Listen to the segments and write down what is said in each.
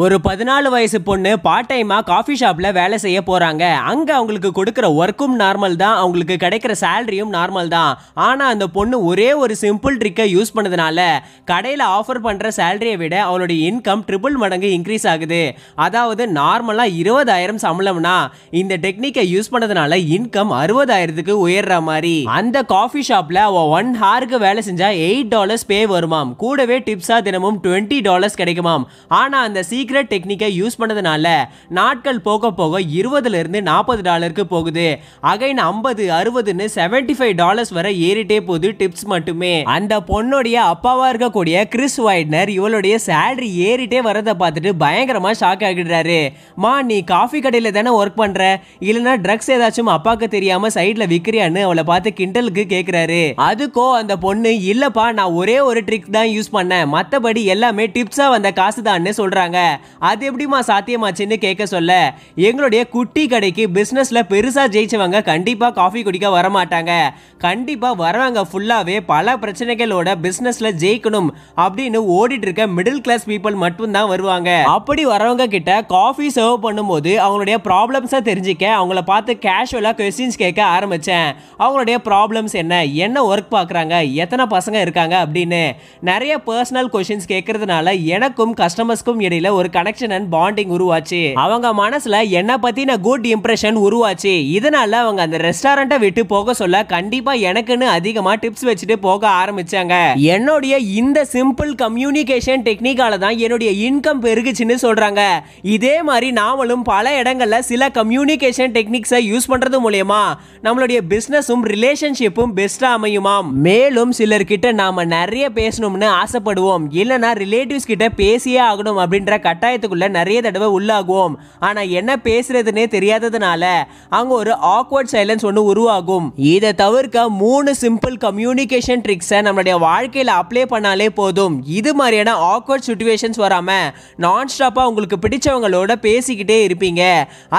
ஒரு பதினாலு வயசு பொண்ணு பார்ட் டைமாக காஃபி ஷாப்பில் வேலை செய்ய போகிறாங்க அங்கே அவங்களுக்கு கொடுக்குற ஒர்க்கும் நார்மல் தான் அவங்களுக்கு கிடைக்கிற சேலரியும் நார்மல் தான் ஆனால் அந்த பொண்ணு ஒரே ஒரு சிம்பிள் ட்ரிக்கை யூஸ் பண்ணதுனால கடையில் ஆஃபர் பண்ணுற சேலரியை விட அவளுடைய இன்கம் ட்ரிபிள் மடங்கு இன்க்ரீஸ் ஆகுது அதாவது நார்மலாக இருபதாயிரம் சம்பளம்னா இந்த டெக்னிக்கை யூஸ் பண்ணதுனால இன்கம் அறுபதாயிரத்துக்கு உயர்ற மாதிரி அந்த காஃபி ஷாப்பில் அவள் ஒன் ஹாருக்கு வேலை செஞ்சால் எயிட் டாலர்ஸ் பே வருமாம் கூடவே டிப்ஸாக தினமும் டுவெண்ட்டி டாலர்ஸ் கிடைக்குமாம் ஆனால் அந்த சி சீக்ரெட் டெக்னிக்கை யூஸ் பண்ணதுனால நாட்கள் போக போக இருபதுலேருந்து நாற்பது டாலருக்கு போகுது அகைன் ஐம்பது அறுபதுன்னு செவன்டி ஃபைவ் டாலர்ஸ் வரை ஏறிட்டே போகுது டிப்ஸ் மட்டுமே அந்த பொண்ணுடைய அப்பாவாக இருக்கக்கூடிய கிறிஸ் வைட்னர் இவளுடைய சேலரி ஏறிட்டே வரதை பார்த்துட்டு பயங்கரமாக ஷாக் ஆகிடுறாரு மா நீ காஃபி கடையில் தானே ஒர்க் பண்ணுற இல்லைனா ட்ரக்ஸ் ஏதாச்சும் அப்பாவுக்கு தெரியாமல் சைடில் விற்கிறியான்னு அவளை பார்த்து கிண்டலுக்கு கேட்குறாரு அதுக்கோ அந்த பொண்ணு இல்லைப்பா நான் ஒரே ஒரு ட்ரிக் தான் யூஸ் பண்ணேன் மற்றபடி எல்லாமே டிப்ஸாக வந்த காசு தான் சொல்கிறாங்க அது எப்படிமா சாத்தியமாச்சுன்னு கேட்க சொல்ல எங்களுடைய குட்டி கடைக்கு பிஸ்னஸில் பெருசாக ஜெயிச்சவங்க கண்டிப்பாக காஃபி குடிக்க வரமாட்டாங்க கண்டிப்பாக வரவங்க ஃபுல்லாகவே பல பிரச்சனைகளோட பிஸ்னஸில் ஜெயிக்கணும் அப்படின்னு ஓடிட்டு இருக்க மிடில் கிளாஸ் பீப்புள் மட்டும்தான் வருவாங்க அப்படி வரவங்க கிட்ட காஃபி சர்வ் பண்ணும்போது அவங்களுடைய ப்ராப்ளம்ஸை தெரிஞ்சுக்க அவங்கள பார்த்து கேஷுவலாக கொஸ்டின்ஸ் கேட்க ஆரம்பித்தேன் அவங்களுடைய ப்ராப்ளம்ஸ் என்ன என்ன ஒர்க் பார்க்குறாங்க எத்தனை பசங்க இருக்காங்க அப்படின்னு நிறைய பர்சனல் கொஷின்ஸ் கேட்கறதுனால எனக்கும் கஸ்டமர்ஸ்க்கும் இடையில ஒரு ஒரு கனெக்ஷன் அண்ட் பாண்டிங் உருவாச்சு அவங்க மனசுல என்ன பத்தின குட் இம்ப்ரெஷன் உருவாச்சு இதனால அவங்க அந்த ரெஸ்டாரண்ட்டை விட்டு போக சொல்ல கண்டிப்பா எனக்குன்னு அதிகமா டிப்ஸ் வச்சுட்டு போக ஆரம்பிச்சாங்க என்னுடைய இந்த சிம்பிள் கம்யூனிகேஷன் டெக்னிக்கால தான் என்னுடைய இன்கம் பெருகுச்சுன்னு சொல்றாங்க இதே மாதிரி நாமளும் பல இடங்கள்ல சில கம்யூனிகேஷன் டெக்னிக்ஸை யூஸ் பண்றது மூலயமா நம்மளுடைய பிசினஸும் ரிலேஷன்ஷிப்பும் பெஸ்டா அமையுமா மேலும் சிலர்கிட்ட நாம நிறைய பேசணும்னு ஆசைப்படுவோம் இல்லைன்னா ரிலேட்டிவ்ஸ் கிட்ட பேசியே ஆகணும் அப்படின்ற கட்டாயத்துக்குள்ளே நிறைய தடவை உள்ளாகும் ஆனால் என்ன பேசுறதுன்னே தெரியாததுனால அங்கே ஒரு ஆக்வர்ட் சைலன்ஸ் ஒன்று உருவாகும் இதை தவிர்க்க மூணு சிம்பிள் கம்யூனிகேஷன் ட்ரிக்ஸை நம்மளுடைய வாழ்க்கையில் அப்ளை பண்ணாலே போதும் இது மாதிரியான ஆக்வர்ட் சுச்சுவேஷன்ஸ் வராமல் நான் ஸ்டாப்பாக உங்களுக்கு பிடிச்சவங்களோட பேசிக்கிட்டே இருப்பீங்க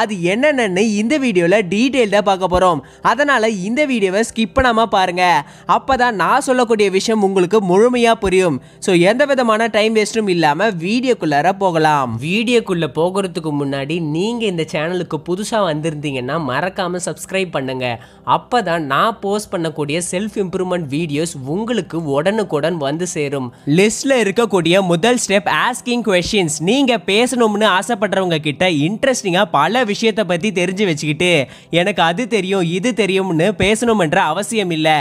அது என்னென்னு இந்த வீடியோவில் டீட்டெயில்டாக பார்க்க போகிறோம் அதனால் இந்த வீடியோவை ஸ்கிப் பண்ணாமல் பாருங்கள் அப்போ தான் நான் சொல்லக்கூடிய விஷயம் உங்களுக்கு முழுமையாக புரியும் ஸோ எந்த விதமான டைம் வேஸ்ட்டும் இல்லாமல் வீடியோக்குள்ளார போகலாம் போகலாம் வீடியோக்குள்ள போகிறதுக்கு முன்னாடி நீங்க இந்த சேனலுக்கு புதுசா வந்திருந்தீங்கன்னா மறக்காம சப்ஸ்கிரைப் பண்ணுங்க அப்பதான் நான் போஸ்ட் பண்ணக்கூடிய செல்ஃப் இம்ப்ரூவ்மெண்ட் வீடியோஸ் உங்களுக்கு உடனுக்குடன் வந்து சேரும் லிஸ்ட்ல இருக்கக்கூடிய முதல் ஸ்டெப் ஆஸ்கிங் கொஷின்ஸ் நீங்க பேசணும்னு ஆசைப்படுறவங்க கிட்ட இன்ட்ரெஸ்டிங்கா பல விஷயத்தை பத்தி தெரிஞ்சு வச்சுக்கிட்டு எனக்கு அது தெரியும் இது தெரியும்னு பேசணும்ன்ற அவசியம் இல்லை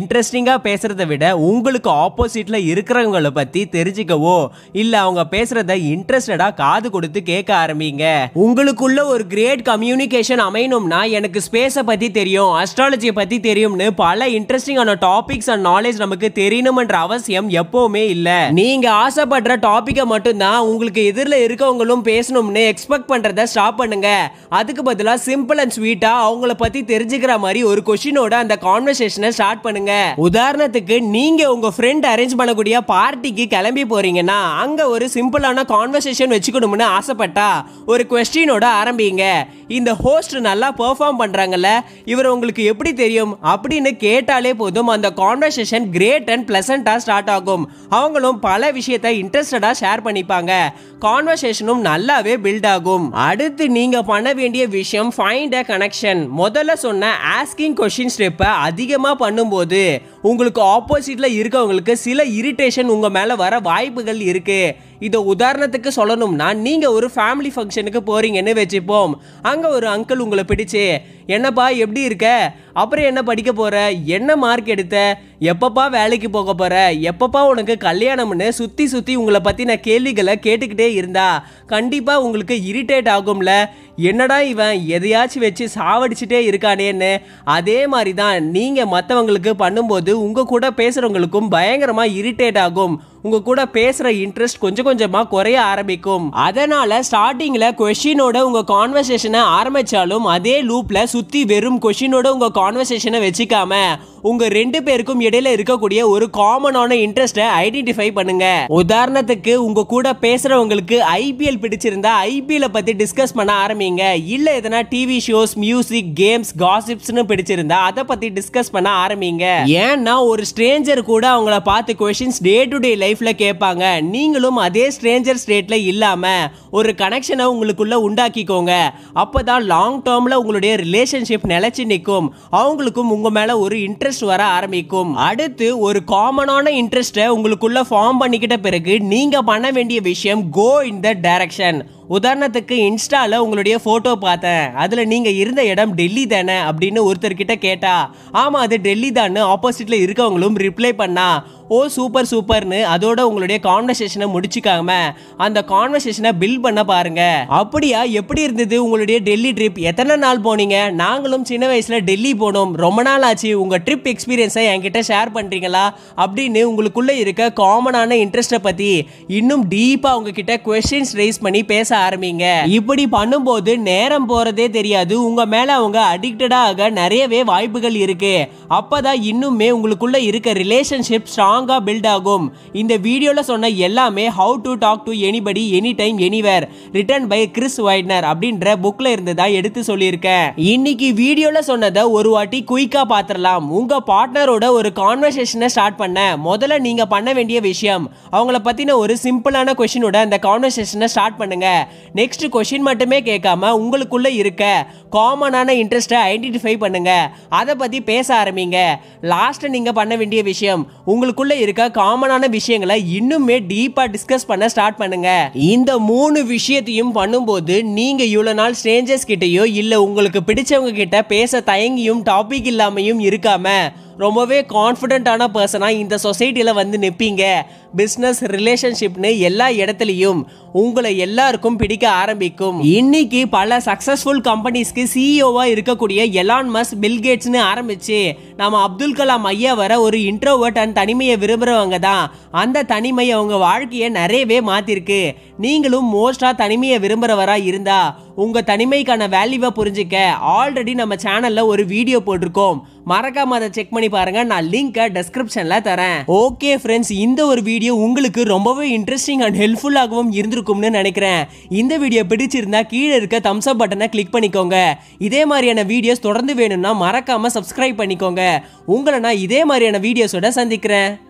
இன்ட்ரெஸ்டிங்காக பேசுறதை விட உங்களுக்கு ஆப்போசிட்டில் இருக்கிறவங்கள பற்றி தெரிஞ்சுக்கவோ இல்லை அவங்க பேசுகிறத இன்ட்ரெஸ்ட் இன்ட்ரெஸ்டடா காது கொடுத்து கேட்க ஆரம்பிங்க உங்களுக்குள்ள ஒரு கிரேட் கம்யூனிகேஷன் அமையணும்னா எனக்கு ஸ்பேஸை பத்தி தெரியும் அஸ்ட்ராலஜியை பத்தி தெரியும்னு பல இன்ட்ரெஸ்டிங்கான டாபிக்ஸ் அண்ட் நாலேஜ் நமக்கு தெரியணும்ன்ற அவசியம் எப்பவுமே இல்ல நீங்க ஆசைப்படுற டாபிக்கை மட்டும்தான் உங்களுக்கு எதிரில் இருக்கவங்களும் பேசணும்னு எக்ஸ்பெக்ட் பண்றத ஸ்டாப் பண்ணுங்க அதுக்கு பதிலாக சிம்பிள் அண்ட் ஸ்வீட்டா அவங்கள பத்தி தெரிஞ்சுக்கிற மாதிரி ஒரு கொஷினோட அந்த கான்வர்சேஷனை ஸ்டார்ட் பண்ணுங்க உதாரணத்துக்கு நீங்க உங்க ஃப்ரெண்ட் அரேஞ்ச் பண்ணக்கூடிய பார்ட்டிக்கு கிளம்பி போறீங்கன்னா அங்க ஒரு சிம்பிளான கான்வர்சேஷன் கான்வர்சேஷன் வச்சுக்கணும்னு ஆசைப்பட்டா ஒரு கொஸ்டினோட ஆரம்பிங்க இந்த ஹோஸ்ட் நல்லா பெர்ஃபார்ம் பண்ணுறாங்கல்ல இவர் உங்களுக்கு எப்படி தெரியும் அப்படின்னு கேட்டாலே போதும் அந்த கான்வர்சேஷன் கிரேட் அண்ட் ப்ளசண்ட்டாக ஸ்டார்ட் ஆகும் அவங்களும் பல விஷயத்தை இன்ட்ரெஸ்டடாக ஷேர் பண்ணிப்பாங்க கான்வர்சேஷனும் நல்லாவே பில்ட் ஆகும் அடுத்து நீங்கள் பண்ண வேண்டிய விஷயம் ஃபைண்ட் அ கனெக்ஷன் முதல்ல சொன்ன ஆஸ்கிங் கொஷின் ஸ்டெப்பை அதிகமாக பண்ணும்போது உங்களுக்கு ஆப்போசிட்டில் இருக்கவங்களுக்கு சில இரிட்டேஷன் உங்கள் மேலே வர வாய்ப்புகள் இருக்குது இதை உதாரணத்துக்கு சொல்லணும்னா நீங்கள் ஒரு ஃபேமிலி ஃபங்க்ஷனுக்கு போகிறீங்கன்னு வச்சுப்போம் அங்கே ஒரு அங்கிள் உங்களை பிடிச்சு என்னப்பா எப்படி இருக்க அப்புறம் என்ன படிக்க போகிற என்ன மார்க் எடுத்த எப்பப்பா வேலைக்கு போக போகிற எப்பப்பா உனக்கு கல்யாணம்னு சுற்றி சுற்றி உங்களை பற்றின கேள்விகளை கேட்டுக்கிட்டே இருந்தா கண்டிப்பாக உங்களுக்கு இரிட்டேட் ஆகும்ல என்னடா இவன் எதையாச்சும் வச்சு சாவடிச்சுட்டே இருக்கானேன்னு அதே மாதிரி தான் நீங்கள் மற்றவங்களுக்கு பண்ணும்போது உங்கள் கூட பேசுகிறவங்களுக்கும் பயங்கரமாக இரிட்டேட் ஆகும் உங்க கூட பேசுற இன்ட்ரெஸ்ட் கொஞ்சம் கொஞ்சமா குறைய ஆரம்பிக்கும் அதனால ஸ்டார்டிங்ல கொஷினோட உங்க கான்வர்சேஷனை ஆரம்பிச்சாலும் அதே லூப்ல சுத்தி வெறும் கொஷினோட உங்க கான்வர்சேஷனை வச்சுக்காம உங்க ரெண்டு பேருக்கும் இடையில இருக்கக்கூடிய ஒரு காமனான இன்ட்ரெஸ்ட்டை ஐடென்டிஃபை பண்ணுங்க உதாரணத்துக்கு உங்க கூட பேசுறவங்களுக்கு ஐபிஎல் பிடிச்சிருந்தா ஐபிஎல் பத்தி டிஸ்கஸ் பண்ண ஆரம்பிங்க இல்ல எதனா டிவி ஷோஸ் மியூசிக் கேம்ஸ் காசிப்ஸ்னு பிடிச்சிருந்தா அதை பத்தி டிஸ்கஸ் பண்ண ஆரம்பிங்க ஏன்னா ஒரு ஸ்ட்ரேஞ்சர் கூட அவங்கள பார்த்து questions day to day life லைஃப்பில் கேட்பாங்க நீங்களும் அதே ஸ்ட்ரேஞ்சர் ஸ்டேட்டில் இல்லாமல் ஒரு கனெக்ஷனை உங்களுக்குள்ளே உண்டாக்கிக்கோங்க அப்போ தான் லாங் டேர்மில் உங்களுடைய ரிலேஷன்ஷிப் நிலச்சி நிற்கும் அவங்களுக்கும் உங்கள் மேலே ஒரு இன்ட்ரெஸ்ட் வர ஆரம்பிக்கும் அடுத்து ஒரு காமனான இன்ட்ரெஸ்ட்டை உங்களுக்குள்ளே ஃபார்ம் பண்ணிக்கிட்ட பிறகு நீங்கள் பண்ண வேண்டிய விஷயம் கோ இன் த டைரக்ஷன் உதாரணத்துக்கு இன்ஸ்டாவில் உங்களுடைய ஃபோட்டோ பார்த்தேன் அதில் நீங்கள் இருந்த இடம் டெல்லி தானே அப்படின்னு ஒருத்தர்கிட்ட கேட்டா ஆமாம் அது டெல்லி தான் ஆப்போசிட்டில் இருக்கவங்களும் ரிப்ளை பண்ணா ஓ சூப்பர் சூப்பர்னு அதோட உங்களுடைய கான்வர்சேஷனை முடிச்சுக்காம அந்த கான்வர்சேஷனை பில் பண்ண பாருங்க அப்படியா எப்படி இருந்தது உங்களுடைய டெல்லி ட்ரிப் எத்தனை நாள் போனீங்க நாங்களும் சின்ன வயசுல டெல்லி போனோம் ரொம்ப நாள் ஆச்சு உங்க ட்ரிப் எக்ஸ்பீரியன்ஸை என்கிட்ட ஷேர் பண்றீங்களா அப்படின்னு உங்களுக்குள்ள இருக்க காமனான இன்ட்ரெஸ்ட்டை பத்தி இன்னும் டீப்பா உங்ககிட்ட கொஸ்டின்ஸ் ரைஸ் பண்ணி பேச ஆரம்பிங்க இப்படி பண்ணும்போது நேரம் போறதே தெரியாது உங்க மேல அவங்க அடிக்டடாக நிறையவே வாய்ப்புகள் இருக்கு அப்பதான் இன்னுமே உங்களுக்குள்ள இருக்க ரிலேஷன்ஷிப் ஸ்ட்ராங்கா பில்ட் ஆகும் இந்த வீடியோல சொன்ன எல்லாமே how to talk to anybody any time anywhere written by Chris Weidner அப்படின்ற புக்ல இருந்து தான் எடுத்து சொல்லியிருக்கேன் இன்னைக்கு வீடியோல சொன்னதை ஒரு வாட்டி குயிக்கா பாத்திரலாம் உங்க பார்ட்னரோட ஒரு கான்வர்சேஷனை ஸ்டார்ட் பண்ண முதல்ல நீங்க பண்ண வேண்டிய விஷயம் அவங்கள பத்தின ஒரு சிம்பிளான கொஸ்டினோட அந்த கான்வர்சேஷனை ஸ்டார்ட் பண்ணுங்க நெக்ஸ்ட் கொஷின் மட்டுமே கேட்காம உங்களுக்குள்ளே இருக்க காமனான இன்ட்ரெஸ்ட்டை ஐடென்டிஃபை பண்ணுங்க அதை பற்றி பேச ஆரம்பிங்க லாஸ்ட்டு நீங்கள் பண்ண வேண்டிய விஷயம் உங்களுக்குள்ளே இருக்க காமனான விஷயங்களை இன்னுமே டீப்பாக டிஸ்கஸ் பண்ண ஸ்டார்ட் பண்ணுங்க இந்த மூணு விஷயத்தையும் பண்ணும்போது நீங்கள் இவ்வளோ நாள் ஸ்ட்ரேஞ்சர்ஸ் கிட்டேயோ இல்லை உங்களுக்கு பிடிச்சவங்க கிட்ட பேச தயங்கியும் டாபிக் இல்லாமையும் இருக்காமல் ரொம்பவே கான்ஃபிடென்ட்டான பர்சனாக இந்த சொசைட்டியில் வந்து நிற்பீங்க பிஸ்னஸ் ரிலேஷன்ஷிப்னு எல்லா இடத்துலையும் உங்களை எல்லாருக்கும் பிடிக்க ஆரம்பிக்கும் இன்னைக்கு பல சக்ஸஸ்ஃபுல் கம்பெனிஸ்க்கு சிஇஓவாக இருக்கக்கூடிய எலான் மஸ் பில்கேட்ஸ்னு ஆரம்பிச்சு நம்ம அப்துல் கலாம் ஐயா வர ஒரு இன்ட்ரோவர்ட் அண்ட் தனிமையை விரும்புகிறவங்க தான் அந்த தனிமை அவங்க வாழ்க்கையை நிறையவே மாற்றிருக்கு நீங்களும் மோஸ்ட்டாக தனிமையை விரும்புகிறவராக இருந்தால் உங்கள் தனிமைக்கான வேல்யூவை புரிஞ்சுக்க ஆல்ரெடி நம்ம சேனலில் ஒரு வீடியோ போட்டிருக்கோம் மறக்காம அதை செக் பண்ணி பாருங்க நான் லிங்கை டெஸ்கிரிப்ஷன்ல தரேன் ஓகே ஃப்ரெண்ட்ஸ் இந்த ஒரு வீடியோ உங்களுக்கு ரொம்பவே இன்ட்ரெஸ்டிங் அண்ட் ஹெல்ப்ஃபுல்லாகவும் இருந்திருக்கும்னு நினைக்கிறேன் இந்த வீடியோ பிடிச்சிருந்தா கீழே இருக்க தம்ஸ் அப் பட்டனை கிளிக் பண்ணிக்கோங்க இதே மாதிரியான வீடியோஸ் தொடர்ந்து வேணும்னா மறக்காம சப்ஸ்கிரைப் பண்ணிக்கோங்க உங்களை நான் இதே மாதிரியான வீடியோஸோட சந்திக்கிறேன்